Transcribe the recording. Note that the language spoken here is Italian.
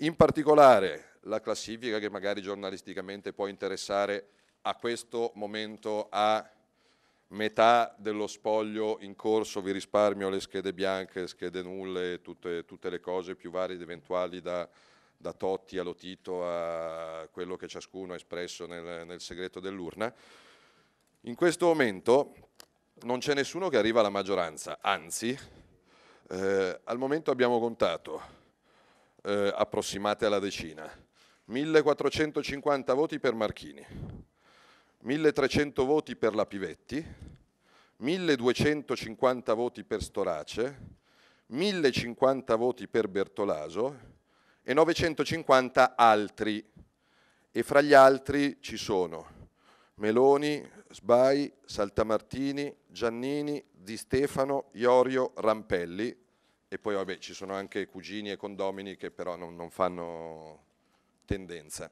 In particolare la classifica che magari giornalisticamente può interessare a questo momento a metà dello spoglio in corso, vi risparmio le schede bianche, schede nulle, tutte, tutte le cose più varie ed eventuali da, da Totti a Lotito a quello che ciascuno ha espresso nel, nel segreto dell'urna. In questo momento non c'è nessuno che arriva alla maggioranza, anzi eh, al momento abbiamo contato eh, approssimate alla decina. 1450 voti per Marchini, 1300 voti per la Pivetti, 1250 voti per Storace, 1050 voti per Bertolaso e 950 altri. E fra gli altri ci sono Meloni, Sbai, Saltamartini, Giannini, Di Stefano, Iorio, Rampelli, e poi vabbè, ci sono anche cugini e condomini che però non, non fanno tendenza.